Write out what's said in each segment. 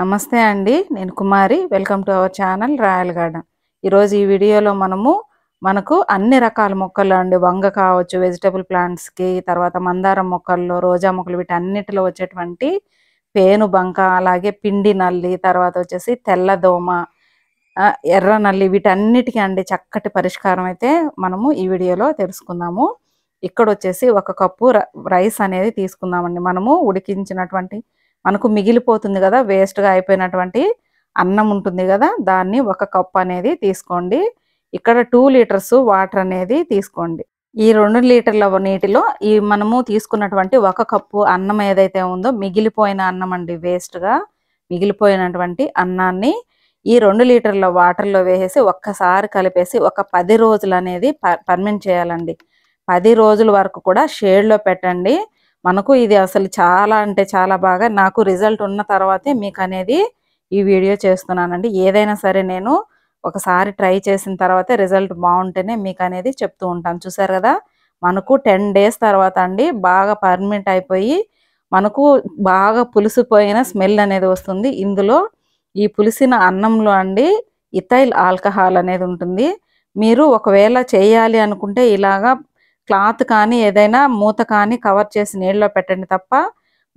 నమస్తే అండి నేను Kumari welcome to our channel royal garden ఈరోజు ఈ వీడియోలో మనము మనకు అన్ని రకాల మొక్కలు అండి వంగ కావచ్చు వెజిటబుల్ ప్లాంట్స్కి తర్వాత మందారం మొక్కల్లో రోజా మొక్కలు వీటన్నిటిలో వచ్చేటువంటి పేను బంక అలాగే పిండి నల్లి తర్వాత వచ్చేసి తెల్లదోమ ఎర్ర నల్లి వీటన్నిటికీ అండి చక్కటి పరిష్కారం అయితే మనము ఈ వీడియోలో తెలుసుకుందాము ఇక్కడ వచ్చేసి ఒక కప్పు రైస్ అనేది తీసుకుందామండి మనము ఉడికించినటువంటి మనకు మిగిలిపోతుంది కదా వేస్ట్గా అయిపోయినటువంటి అన్నం ఉంటుంది కదా దాన్ని ఒక కప్ అనేది తీసుకోండి ఇక్కడ టూ లీటర్స్ వాటర్ అనేది తీసుకోండి ఈ రెండు లీటర్ల నీటిలో ఈ మనము తీసుకున్నటువంటి ఒక కప్పు అన్నం ఏదైతే ఉందో మిగిలిపోయిన అన్నం అండి వేస్ట్గా మిగిలిపోయినటువంటి అన్నాన్ని ఈ రెండు లీటర్ల వాటర్లో వేసేసి ఒక్కసారి కలిపేసి ఒక పది రోజులు అనేది పర్మెంట్ చేయాలండి పది రోజుల వరకు కూడా షేడ్లో పెట్టండి మనకు ఇది అసలు చాలా అంటే చాలా బాగా నాకు రిజల్ట్ ఉన్న తర్వాతే మీకు అనేది ఈ వీడియో చేస్తున్నానండి ఏదైనా సరే నేను ఒకసారి ట్రై చేసిన తర్వాతే రిజల్ట్ బాగుంటేనే మీకు అనేది చెప్తూ ఉంటాను చూసారు కదా మనకు టెన్ డేస్ తర్వాత అండి బాగా పర్మనెంట్ అయిపోయి మనకు బాగా పులిసిపోయిన స్మెల్ అనేది వస్తుంది ఇందులో ఈ పులిసిన అన్నంలో అండి ఇథైల్ ఆల్కహాల్ అనేది ఉంటుంది మీరు ఒకవేళ చేయాలి అనుకుంటే ఇలాగా క్లాత్ కానీ ఏదైనా మూత కానీ కవర్ చేసి నీళ్ళలో పెట్టండి తప్ప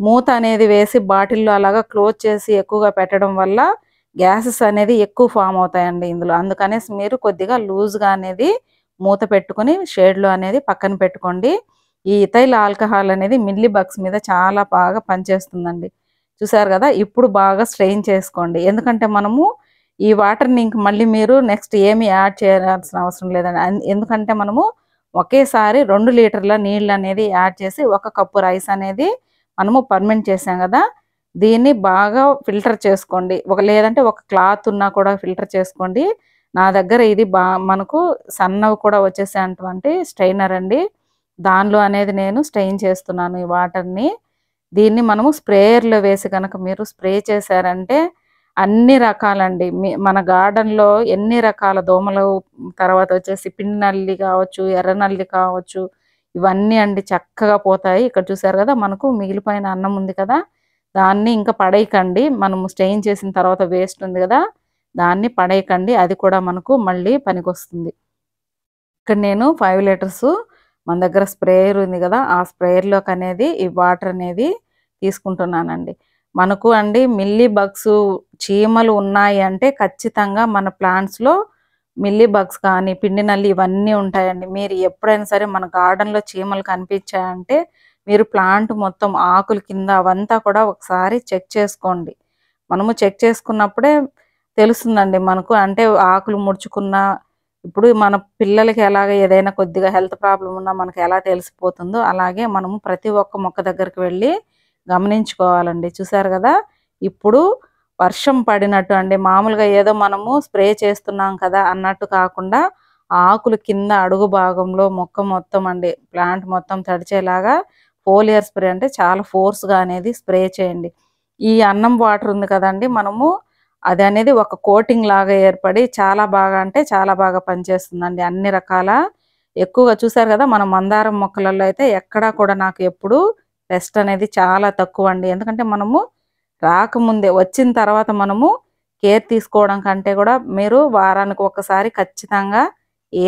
మూత అనేది వేసి బాటిల్లో అలాగా క్లోజ్ చేసి ఎక్కువగా పెట్టడం వల్ల గ్యాసెస్ అనేది ఎక్కువ ఫామ్ అవుతాయండి ఇందులో అందుకనేసి మీరు కొద్దిగా లూజ్గా అనేది మూత పెట్టుకుని షేడ్లో అనేది పక్కన పెట్టుకోండి ఈ ఇథైల్ ఆల్కహాల్ అనేది మిల్లీ బక్స్ మీద చాలా బాగా పనిచేస్తుందండి చూసారు కదా ఇప్పుడు బాగా స్ట్రెయిన్ చేసుకోండి ఎందుకంటే మనము ఈ వాటర్ని ఇంక మళ్ళీ మీరు నెక్స్ట్ ఏమి యాడ్ చేయాల్సిన అవసరం లేదండి ఎందుకంటే మనము ఒకేసారి రెండు లీటర్ల నీళ్ళు అనేది యాడ్ చేసి ఒక కప్పు రైస్ అనేది మనము పర్మెంట్ చేసాం కదా దీన్ని బాగా ఫిల్టర్ చేసుకోండి ఒక లేదంటే ఒక క్లాత్ ఉన్నా కూడా ఫిల్టర్ చేసుకోండి నా దగ్గర ఇది బా మనకు సన్నవి కూడా వచ్చేసేటువంటి స్ట్రైనర్ అండి దానిలో అనేది నేను స్ట్రెయిన్ చేస్తున్నాను ఈ వాటర్ని దీన్ని మనము స్ప్రేయర్లో వేసి కనుక మీరు స్ప్రే చేశారంటే అన్ని రకాలండి మన గార్డెన్లో ఎన్ని రకాల దోమలు తర్వాత వచ్చేసి పిండి నల్లి కావచ్చు ఎర్ర నల్లి కావచ్చు ఇవన్నీ అండి చక్కగా పోతాయి ఇక్కడ చూసారు కదా మనకు మిగిలిపోయిన అన్నం ఉంది కదా దాన్ని ఇంకా పడేయకండి మనము స్టెయిన్ చేసిన తర్వాత వేస్ట్ ఉంది కదా దాన్ని పడేయకండి అది కూడా మనకు మళ్ళీ పనికొస్తుంది ఇక్కడ నేను ఫైవ్ లీటర్స్ మన దగ్గర స్ప్రేయర్ ఉంది కదా ఆ స్ప్రేయర్లోకి అనేది ఈ వాటర్ అనేది తీసుకుంటున్నానండి మనకు అండి మిల్లీ బగ్స్ చీమలు ఉన్నాయి అంటే ఖచ్చితంగా మన ప్లాంట్స్లో మిల్లీ బగ్స్ కానీ పిండి నల్లి ఇవన్నీ ఉంటాయండి మీరు ఎప్పుడైనా సరే మన గార్డెన్లో చీమలు కనిపించాయంటే మీరు ప్లాంట్ మొత్తం ఆకుల కింద అవంతా కూడా ఒకసారి చెక్ చేసుకోండి మనము చెక్ చేసుకున్నప్పుడే తెలుస్తుందండి మనకు అంటే ఆకులు ముడుచుకున్న ఇప్పుడు మన పిల్లలకి ఎలాగ ఏదైనా కొద్దిగా హెల్త్ ప్రాబ్లం ఉన్నా మనకు ఎలా తెలిసిపోతుందో అలాగే మనము ప్రతి ఒక్క మొక్క దగ్గరికి వెళ్ళి గమనించుకోవాలండి చూసారు కదా ఇప్పుడు వర్షం పడినట్టు అండి మామూలుగా ఏదో మనము స్ప్రే చేస్తున్నాం కదా అన్నట్టు కాకుండా ఆకులు కింద అడుగు భాగంలో మొక్క మొత్తం అండి ప్లాంట్ మొత్తం తడిచేలాగా ఫోలియర్ స్ప్రే అంటే చాలా ఫోర్స్గా అనేది స్ప్రే చేయండి ఈ అన్నం వాటర్ ఉంది కదండి మనము అది అనేది ఒక కోటింగ్ లాగా ఏర్పడి చాలా బాగా అంటే చాలా బాగా పనిచేస్తుందండి అన్ని రకాల ఎక్కువగా చూసారు కదా మన మందారం మొక్కలలో అయితే ఎక్కడా కూడా నాకు ఎప్పుడు రెస్ట్ అనేది చాలా తక్కువ అండి ఎందుకంటే మనము రాకముందే వచ్చిన తర్వాత మనము కేర్ తీసుకోవడం కంటే కూడా మీరు వారానికి ఒకసారి ఖచ్చితంగా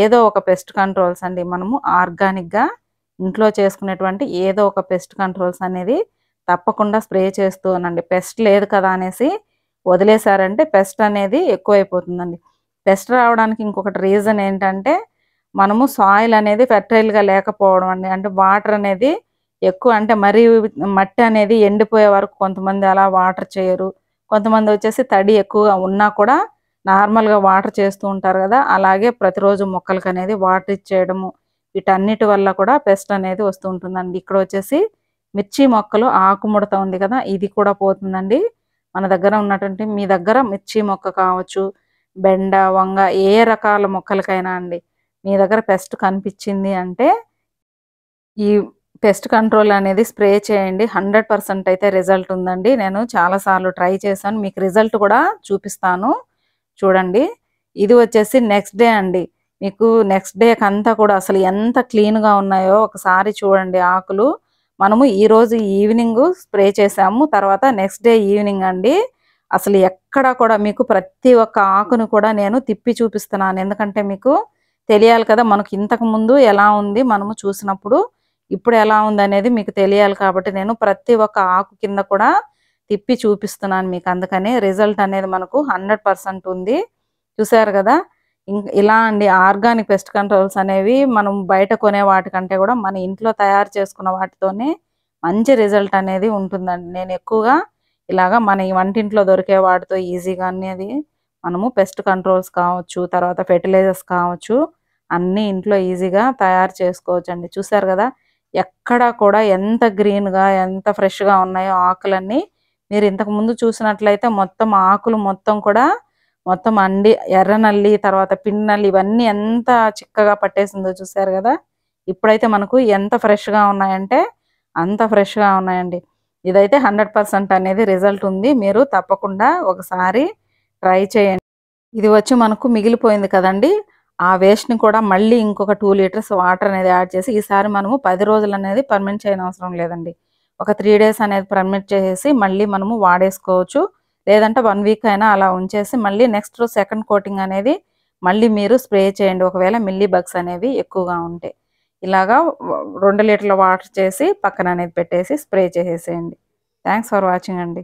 ఏదో ఒక పెస్ట్ కంట్రోల్స్ అండి మనము ఆర్గానిక్గా ఇంట్లో చేసుకునేటువంటి ఏదో ఒక పెస్ట్ కంట్రోల్స్ అనేది తప్పకుండా స్ప్రే చేస్తూ ఉండండి పెస్ట్ లేదు కదా అనేసి వదిలేశారంటే పెస్ట్ అనేది ఎక్కువైపోతుందండి పెస్ట్ రావడానికి ఇంకొకటి రీజన్ ఏంటంటే మనము సాయిల్ అనేది ఫెర్టైల్గా లేకపోవడం అండి అంటే వాటర్ అనేది ఎక్కువ అంటే మరీ మట్టి అనేది ఎండిపోయే వరకు కొంతమంది అలా వాటర్ చేయరు కొంతమంది వచ్చేసి తడి ఎక్కువగా ఉన్నా కూడా నార్మల్గా వాటర్ చేస్తూ ఉంటారు కదా అలాగే ప్రతిరోజు మొక్కలకు అనేది వాటర్ ఇచ్చేయడము వీటన్నిటి వల్ల కూడా పెస్ట్ అనేది వస్తూ ఉంటుందండి ఇక్కడ వచ్చేసి మిర్చి మొక్కలు ఆకుముడత ఉంది కదా ఇది కూడా పోతుందండి మన దగ్గర ఉన్నటువంటి మీ దగ్గర మిర్చి మొక్క కావచ్చు బెండ వంగ ఏ రకాల మొక్కలకైనా అండి మీ దగ్గర పెస్ట్ కనిపించింది అంటే ఈ పెస్ట్ కంట్రోల్ అనేది స్ప్రే చేయండి హండ్రెడ్ పర్సెంట్ అయితే రిజల్ట్ ఉందండి నేను చాలాసార్లు ట్రై చేశాను మీకు రిజల్ట్ కూడా చూపిస్తాను చూడండి ఇది వచ్చేసి నెక్స్ట్ డే అండి మీకు నెక్స్ట్ డేకి అంతా కూడా అసలు ఎంత క్లీన్గా ఉన్నాయో ఒకసారి చూడండి ఆకులు మనము ఈరోజు ఈవినింగ్ స్ప్రే చేసాము తర్వాత నెక్స్ట్ డే ఈవినింగ్ అండి అసలు ఎక్కడ కూడా మీకు ప్రతి ఒక్క ఆకును కూడా నేను తిప్పి చూపిస్తున్నాను ఎందుకంటే మీకు తెలియాలి కదా మనకు ఇంతకు ముందు ఎలా ఉంది మనము చూసినప్పుడు ఇప్పుడు ఎలా ఉందనేది మీకు తెలియాలి కాబట్టి నేను ప్రతి ఒక్క ఆకు కింద కూడా తిప్పి చూపిస్తున్నాను మీకు అందుకని రిజల్ట్ అనేది మనకు హండ్రెడ్ ఉంది చూసారు కదా ఇలా అండి ఆర్గానిక్ పెస్ట్ కంట్రోల్స్ అనేవి మనం బయట కొనే వాటికంటే కూడా మన ఇంట్లో తయారు చేసుకున్న వాటితోనే మంచి రిజల్ట్ అనేది ఉంటుందండి నేను ఎక్కువగా ఇలాగా మన వంటింట్లో దొరికే వాటితో ఈజీగా అనేది మనము పెస్ట్ కంట్రోల్స్ కావచ్చు తర్వాత ఫెర్టిలైజర్స్ కావచ్చు అన్నీ ఇంట్లో ఈజీగా తయారు చేసుకోవచ్చు అండి చూసారు కదా ఎక్కడ కూడా ఎంత గ్రీన్గా ఎంత ఫ్రెష్గా ఉన్నాయో ఆకులన్నీ మీరు ఇంతకు ముందు చూసినట్లయితే మొత్తం ఆకులు మొత్తం కూడా మొత్తం అండి ఎర్రనల్లి తర్వాత పిన్నల్లి ఇవన్నీ ఎంత చిక్కగా పట్టేసిందో చూసారు కదా ఇప్పుడైతే మనకు ఎంత ఫ్రెష్గా ఉన్నాయంటే అంత ఫ్రెష్గా ఉన్నాయండి ఇదైతే హండ్రెడ్ పర్సెంట్ అనేది రిజల్ట్ ఉంది మీరు తప్పకుండా ఒకసారి ట్రై చేయండి ఇది వచ్చి మనకు మిగిలిపోయింది కదండి ఆ వేస్ట్ని కూడా మళ్ళీ ఇంకొక టూ లీటర్స్ వాటర్ అనేది యాడ్ చేసి ఈసారి మనము పది రోజులు అనేది పర్మిట్ చేయని అవసరం లేదండి ఒక త్రీ డేస్ అనేది పర్మిట్ చేసేసి మళ్ళీ మనము వాడేసుకోవచ్చు లేదంటే వన్ వీక్ అయినా అలా ఉంచేసి మళ్ళీ నెక్స్ట్ రోజు సెకండ్ కోటింగ్ అనేది మళ్ళీ మీరు స్ప్రే చేయండి ఒకవేళ మిల్లీ బగ్స్ అనేవి ఎక్కువగా ఉంటే ఇలాగా రెండు లీటర్ల వాటర్ చేసి పక్కన అనేది పెట్టేసి స్ప్రే చేసేసేయండి థ్యాంక్స్ ఫర్ వాచింగ్ అండి